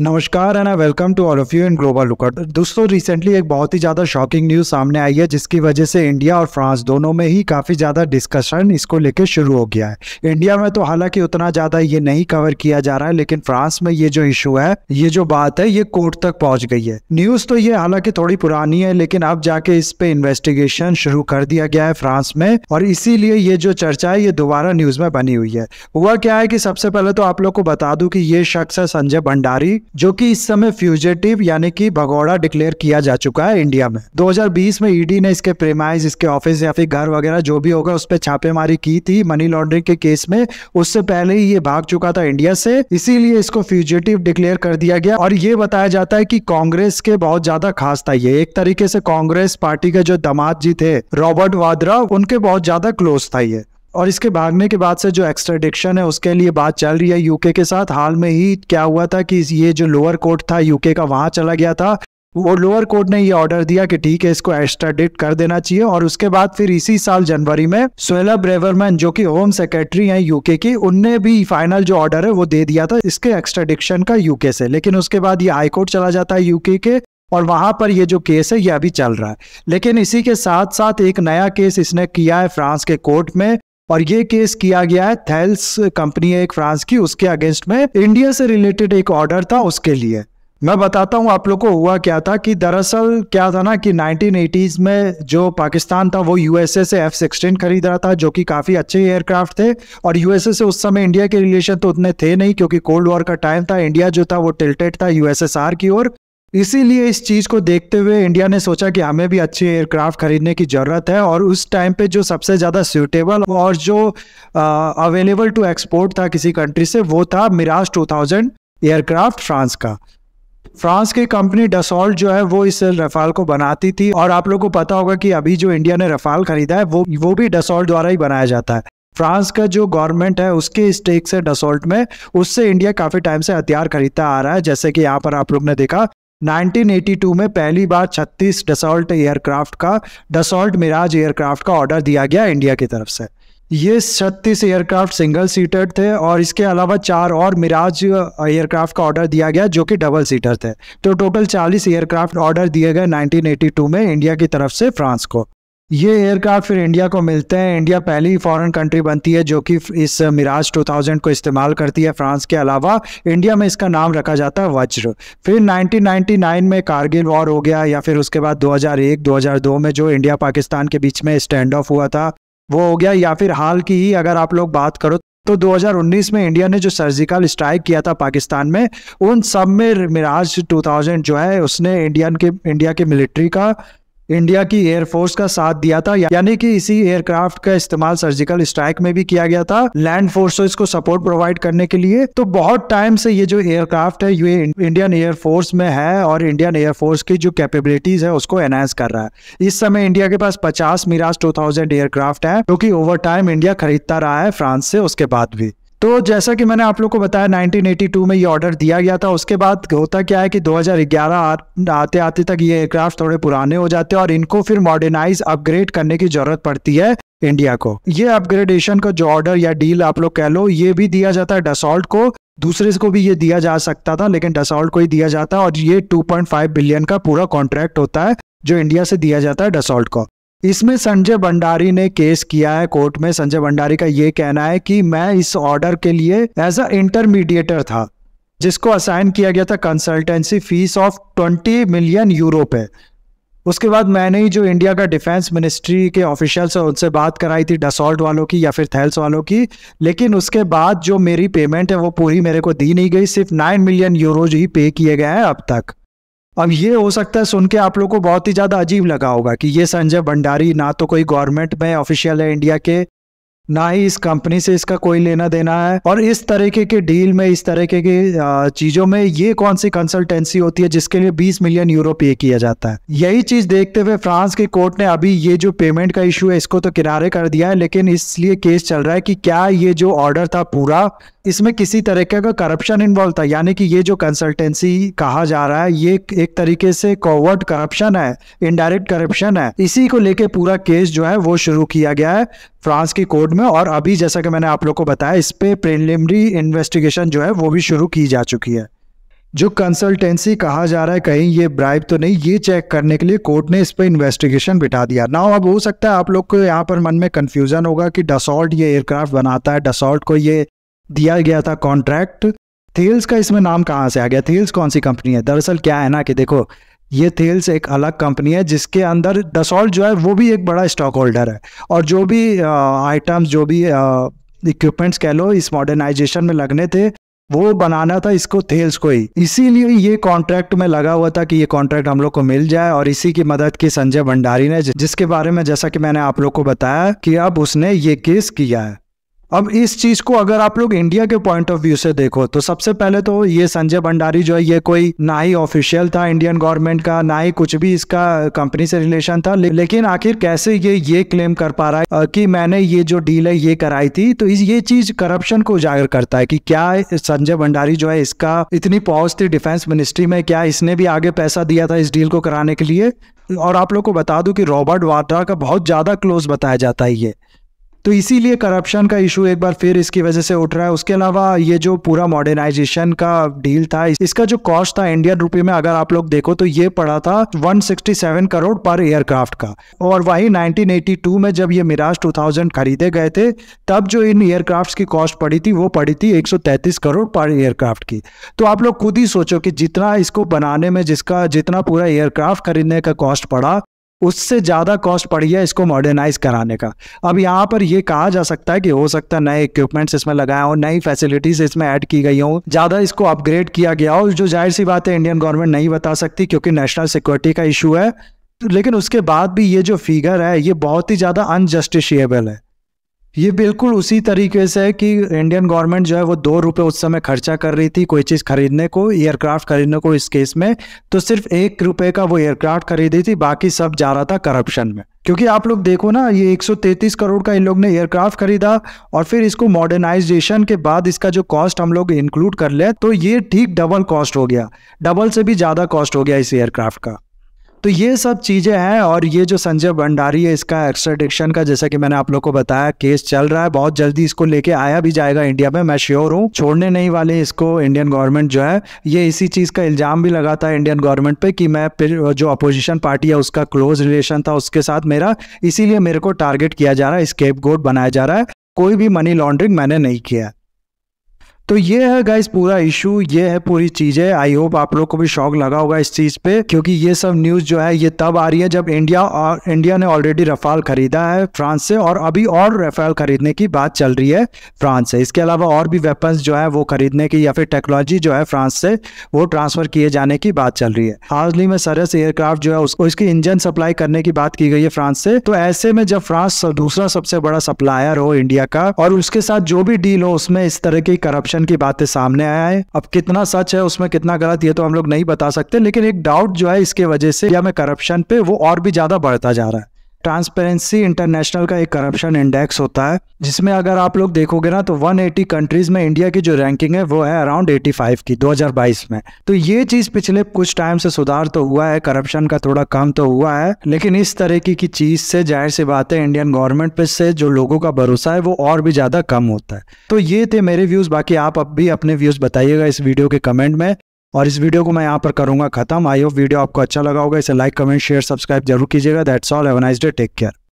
नमस्कार and welcome to all of you in Global Lookout दोस्तों recently एक बहुत ही ज़्यादा शॉकिंग न्यूज़ सामने आई है जिसकी वजह से इंडिया और फ्रांस दोनों में ही काफ़ी ज़्यादा डिस्कशन इसको लेके शुरू हो गया है इंडिया में तो हालांकि उतना ज़्यादा ये नहीं कवर किया जा रहा है लेकिन फ्रांस में ये जो इशू है ये जो बात है ये कोर्ट तक पहुँच गई है न्यूज़ तो ये हालांकि थोड़ी पुरानी है लेकिन अब जाके इस पर इन्वेस्टिगेशन शुरू कर दिया गया है फ्रांस में और इसीलिए ये जो चर्चा है ये दोबारा न्यूज़ में बनी हुई है हुआ क्या है कि सबसे पहले तो आप लोग को बता दूँ कि ये शख्स है संजय भंडारी जो कि इस समय फ्यूजेटिव यानी कि भगोड़ा डिक्लेयर किया जा चुका है इंडिया में 2020 में ईडी e ने इसके प्रेमाइज इसके ऑफिस या फिर घर वगैरह जो भी होगा उस पर छापेमारी की थी मनी लॉन्ड्रिंग के केस में उससे पहले ही ये भाग चुका था इंडिया से इसीलिए इसको फ्यूजेटिव डिक्लेयर कर दिया गया और ये बताया जाता है की कांग्रेस के बहुत ज्यादा खास था ये एक तरीके से कांग्रेस पार्टी के जो दमाद जी थे रॉबर्ट वाद्रा उनके बहुत ज्यादा क्लोज था ये और इसके भागने के बाद से जो एक्स्ट्राडिक्शन है उसके लिए बात चल रही है यूके के साथ हाल में ही क्या हुआ था कि ये जो लोअर कोर्ट था यूके का वहाँ चला गया था वो लोअर कोर्ट ने ये ऑर्डर दिया कि ठीक है इसको एक्स्ट्राडिक्ट कर देना चाहिए और उसके बाद फिर इसी साल जनवरी में स्वेला ब्रेवरमैन जो कि होम सेक्रेटरी हैं यूके की उनने भी फाइनल जो ऑर्डर है वो दे दिया था इसके एक्स्ट्राडिक्शन का यूके से लेकिन उसके बाद ये हाई कोर्ट चला जाता है यूके के और वहां पर ये जो केस है ये अभी चल रहा है लेकिन इसी के साथ साथ एक नया केस इसने किया है फ्रांस के कोर्ट में और ये केस किया गया है थेल्स कंपनी है एक फ्रांस की उसके अगेंस्ट में इंडिया से रिलेटेड एक ऑर्डर था उसके लिए मैं बताता हूँ आप लोग को हुआ क्या था कि दरअसल क्या था ना कि नाइनटीन में जो पाकिस्तान था वो यूएसए से एफ सिक्सटीन खरीद रहा था जो कि काफ़ी अच्छे एयरक्राफ्ट थे और यूएसए से उस समय इंडिया के रिलेशन तो उतने थे नहीं क्योंकि कोल्ड वॉर का टाइम था इंडिया जो था वो टिल्टेड था यूएसएसआर की ओर इसीलिए इस चीज़ को देखते हुए इंडिया ने सोचा कि हमें भी अच्छे एयरक्राफ्ट खरीदने की ज़रूरत है और उस टाइम पे जो सबसे ज़्यादा सूटेबल और जो अवेलेबल टू एक्सपोर्ट था किसी कंट्री से वो था मिराज 2000 एयरक्राफ्ट फ्रांस का फ्रांस की कंपनी डसॉल्ट जो है वो इस रफाल को बनाती थी और आप लोग को पता होगा कि अभी जो इंडिया ने रफाल खरीदा है वो वो भी डसॉल्ट द्वारा ही बनाया जाता है फ्रांस का जो गवर्नमेंट है उसके स्टेक से डसॉल्ट में उससे इंडिया काफ़ी टाइम से हथियार खरीदता आ रहा है जैसे कि यहाँ पर आप लोग ने देखा 1982 में पहली बार 36 डसॉल्ट एयरक्राफ्ट का डसॉल्ट मिराज एयरक्राफ्ट का ऑर्डर दिया गया इंडिया की तरफ से ये छत्तीस एयरक्राफ्ट सिंगल सीटर थे और इसके अलावा चार और मिराज एयरक्राफ्ट का ऑर्डर दिया गया जो कि डबल सीटर थे तो टोटल 40 एयरक्राफ्ट ऑर्डर दिए गए 1982 में इंडिया की तरफ से फ्रांस को ये एयरक्राफ्ट फिर इंडिया को मिलते हैं इंडिया पहली फॉरेन कंट्री बनती है जो कि इस मिराज 2000 को इस्तेमाल करती है फ्रांस के अलावा इंडिया में इसका नाम रखा जाता है वज्र फिर 1999 में कारगिल वॉर हो गया या फिर उसके बाद 2001 2002 में जो इंडिया पाकिस्तान के बीच में स्टैंड ऑफ हुआ था वो हो गया या फिर हाल की ही अगर आप लोग बात करो तो 2019 में इंडिया ने जो सर्जिकल स्ट्राइक किया था पाकिस्तान में उन सब में मिराज 2000 जो है उसने इंडियन के इंडिया के मिलिट्री का इंडिया की एयरफोर्स का साथ दिया था यानी कि इसी एयरक्राफ्ट का इस्तेमाल सर्जिकल स्ट्राइक में भी किया गया था लैंड फोर्सेस को सपोर्ट प्रोवाइड करने के लिए तो बहुत टाइम से ये जो एयरक्राफ्ट है ये इंडियन एयरफोर्स में है और इंडियन एयरफोर्स की जो कैपेबिलिटीज है उसको एनहांस कर रहा है इस समय इंडिया के पास पचास मिराज टू एयरक्राफ्ट है क्योंकि तो ओवर टाइम इंडिया खरीदता रहा है फ्रांस से उसके बाद भी तो जैसा कि मैंने आप लोग को बताया 1982 में ये ऑर्डर दिया गया था उसके बाद होता क्या है कि 2011 आ, आते आते तक ये एयरक्राफ्ट थोड़े पुराने हो जाते हैं और इनको फिर मॉडर्नाइज अपग्रेड करने की जरूरत पड़ती है इंडिया को ये अपग्रेडेशन का जो ऑर्डर या डील आप लोग कह लो ये भी दिया जाता है डसॉल्ट को दूसरे को भी ये दिया जा सकता था लेकिन डसॉल्ट को ही दिया जाता है और ये 2.5 बिलियन का पूरा कॉन्ट्रैक्ट होता है जो इंडिया से दिया जाता है डसॉल्ट को इसमें संजय भंडारी ने केस किया है कोर्ट में संजय भंडारी का ये कहना है कि मैं इस ऑर्डर के लिए एज अ इंटरमीडिएटर था जिसको असाइन किया गया था consultancy fee of 20 million euro पे उसके बाद मैंने ही जो इंडिया का डिफेंस मिनिस्ट्री के ऑफिशियल्स है उनसे बात कराई थी डसॉल्ट वालों की या फिर थैल्स वालों की लेकिन उसके बाद जो मेरी पेमेंट है वो पूरी मेरे को दी नहीं गई सिर्फ नाइन मिलियन यूरोज ही पे किए गए हैं अब तक अब ये हो सकता है सुन के आप लोग को बहुत ही ज़्यादा अजीब लगा होगा कि ये संजय भंडारी ना तो कोई गवर्नमेंट में ऑफिशियल है इंडिया के ना ही इस कंपनी से इसका कोई लेना देना है और इस तरीके के डील में इस तरीके की चीजों में ये कौन सी कंसल्टेंसी होती है जिसके लिए 20 मिलियन यूरो पे किया जाता है यही चीज देखते हुए फ्रांस की कोर्ट ने अभी ये जो पेमेंट का इश्यू है इसको तो किनारे कर दिया है लेकिन इसलिए केस चल रहा है कि क्या ये जो ऑर्डर था पूरा इसमें किसी तरीके का करप्शन इन्वॉल्व था यानी कि ये जो कंसल्टेंसी कहा जा रहा है ये एक तरीके से कोवर्ट करप्शन है इनडायरेक्ट करप्शन है इसी को लेके पूरा केस जो है वो शुरू किया गया है फ्रांस की कोर्ट में और अभी जैसा कि मैंने आप लोग को बताया इस पर प्रिलिमरी इन्वेस्टिगेशन जो है वो भी शुरू की जा चुकी है जो कंसल्टेंसी कहा जा रहा है कहीं ये ब्राइब तो नहीं ये चेक करने के लिए कोर्ट ने इस पर इन्वेस्टिगेशन बिठा दिया ना अब हो सकता है आप लोग को यहाँ पर मन में कन्फ्यूज़न होगा कि डसॉल्ट ये एयरक्राफ्ट बनाता है डसॉल्ट को ये दिया गया था कॉन्ट्रैक्ट थेल्स का इसमें नाम कहाँ से आ गया थेल्स कौन सी कंपनी है दरअसल क्या है ना कि देखो ये थेल्स एक अलग कंपनी है जिसके अंदर दसॉल्ट जो है वो भी एक बड़ा स्टॉक होल्डर है और जो भी आइटम्स जो भी इक्विपमेंट्स कह लो इस मॉडर्नाइजेशन में लगने थे वो बनाना था इसको थेल्स को ही इसीलिए ये कॉन्ट्रैक्ट में लगा हुआ था कि ये कॉन्ट्रैक्ट हम लोग को मिल जाए और इसी की मदद की संजय भंडारी ने जिसके बारे में जैसा कि मैंने आप लोग को बताया कि अब उसने ये केस किया है अब इस चीज को अगर आप लोग इंडिया के पॉइंट ऑफ व्यू से देखो तो सबसे पहले तो ये संजय भंडारी जो है ये कोई ना ही ऑफिशियल था इंडियन गवर्नमेंट का ना ही कुछ भी इसका कंपनी से रिलेशन था ले, लेकिन आखिर कैसे ये ये क्लेम कर पा रहा है कि मैंने ये जो डील है ये कराई थी तो इस ये चीज करप्शन को उजागर करता है कि क्या संजय भंडारी जो है इसका इतनी पॉज थी डिफेंस मिनिस्ट्री में क्या इसने भी आगे पैसा दिया था इस डील को कराने के लिए और आप लोग को बता दूं कि रॉबर्ट वाड्रा का बहुत ज्यादा क्लोज बताया जाता है ये तो इसीलिए करप्शन का इशू एक बार फिर इसकी वजह से उठ रहा है उसके अलावा ये जो पूरा मॉडर्नाइजेशन का डील था इसका जो कॉस्ट था इंडियन रुपये में अगर आप लोग देखो तो ये पड़ा था 167 करोड़ पर एयरक्राफ्ट का और वही 1982 में जब ये मिराज 2000 खरीदे गए थे तब जो इन एयरक्राफ्ट की कॉस्ट पड़ी थी वो पड़ी थी एक करोड़ पर एयरक्राफ्ट की तो आप लोग खुद ही सोचो कि जितना इसको बनाने में जिसका जितना पूरा एयरक्राफ्ट खरीदने का कॉस्ट पड़ा उससे ज़्यादा कॉस्ट पड़ी है इसको मॉडर्नाइज कराने का अब यहाँ पर यह कहा जा सकता है कि हो सकता है नए इक्विपमेंट्स इसमें लगाए हों नई फैसिलिटीज इसमें ऐड की गई हों ज़्यादा इसको अपग्रेड किया गया हो जो जाहिर सी बात है इंडियन गवर्नमेंट नहीं बता सकती क्योंकि नेशनल सिक्योरिटी का इशू है लेकिन उसके बाद भी ये जो फिगर है ये बहुत ही ज़्यादा अनजस्टिशिएबल है ये बिल्कुल उसी तरीके से है कि इंडियन गवर्नमेंट जो है वो दो रुपये उस समय खर्चा कर रही थी कोई चीज़ खरीदने को एयरक्राफ्ट खरीदने को इस केस में तो सिर्फ एक रुपये का वो एयरक्राफ्ट खरीदी थी बाकी सब जा रहा था करप्शन में क्योंकि आप लोग देखो ना ये 133 करोड़ का इन लोग ने एयरक्राफ्ट खरीदा और फिर इसको मॉडर्नाइजेशन के बाद इसका जो कॉस्ट हम लोग इंक्लूड कर ले तो ये ठीक डबल कॉस्ट हो गया डबल से भी ज़्यादा कॉस्ट हो गया इस एयरक्राफ्ट का तो ये सब चीज़ें हैं और ये जो संजय भंडारी है इसका एक्सट्रेडिक्शन का जैसा कि मैंने आप लोग को बताया केस चल रहा है बहुत जल्दी इसको लेके आया भी जाएगा इंडिया में मैं श्योर हूँ छोड़ने नहीं वाले इसको इंडियन गवर्नमेंट जो है ये इसी चीज़ का इल्ज़ाम भी लगा था इंडियन गवर्नमेंट पर कि मैं जो अपोजिशन पार्टी है उसका क्लोज रिलेशन था उसके साथ मेरा इसीलिए मेरे को टारगेट किया जा रहा है स्केप बनाया जा रहा है कोई भी मनी लॉन्ड्रिंग मैंने नहीं किया तो ये है गाइस पूरा इशू ये है पूरी चीज है आई होप आप लोग को भी शौक लगा होगा इस चीज पे क्योंकि ये सब न्यूज जो है ये तब आ रही है जब इंडिया और इंडिया ने ऑलरेडी रफाल खरीदा है फ्रांस से और अभी और रफाल खरीदने की बात चल रही है फ्रांस से इसके अलावा और भी वेपन्स जो है वो खरीदने की या फिर टेक्नोलॉजी जो है फ्रांस से वो ट्रांसफर किए जाने की बात चल रही है हाल ही में सरस एयरक्राफ्ट जो है उसको इसकी इंजन सप्लाई करने की बात की गई है फ्रांस से तो ऐसे में जब फ्रांस दूसरा सबसे बड़ा सप्लायर हो इंडिया का और उसके साथ जो भी डील हो उसमें इस तरह की करप्शन कनेक्शन की बातें सामने आया है अब कितना सच है उसमें कितना गलत ये तो हम लोग नहीं बता सकते लेकिन एक डाउट जो है इसके वजह से इंडिया में करप्शन पे वो और भी ज्यादा बढ़ता जा रहा है ट्रांसपेरेंसी इंटरनेशनल का एक करप्शन इंडेक्स होता है जिसमें अगर आप लोग देखोगे ना तो 180 कंट्रीज़ में इंडिया की जो रैंकिंग है वो है अराउंड 85 की 2022 में तो ये चीज़ पिछले कुछ टाइम से सुधार तो हुआ है करप्शन का थोड़ा कम तो हुआ है लेकिन इस तरीके की चीज़ से जाहिर सी बात है इंडियन गवर्नमेंट पे से जो लोगों का भरोसा है वो और भी ज़्यादा कम होता है तो ये थे मेरे व्यूज़ बाकी आप अब भी अपने व्यूज़ बताइएगा इस वीडियो के कमेंट में और इस वीडियो को मैं यहाँ पर करूँगा खत्म आई होप वीडियो आपको अच्छा लगा होगा इसे लाइक कमेंट शेयर सब्सक्राइब जरूर कीजिएगा that's all have nice day take care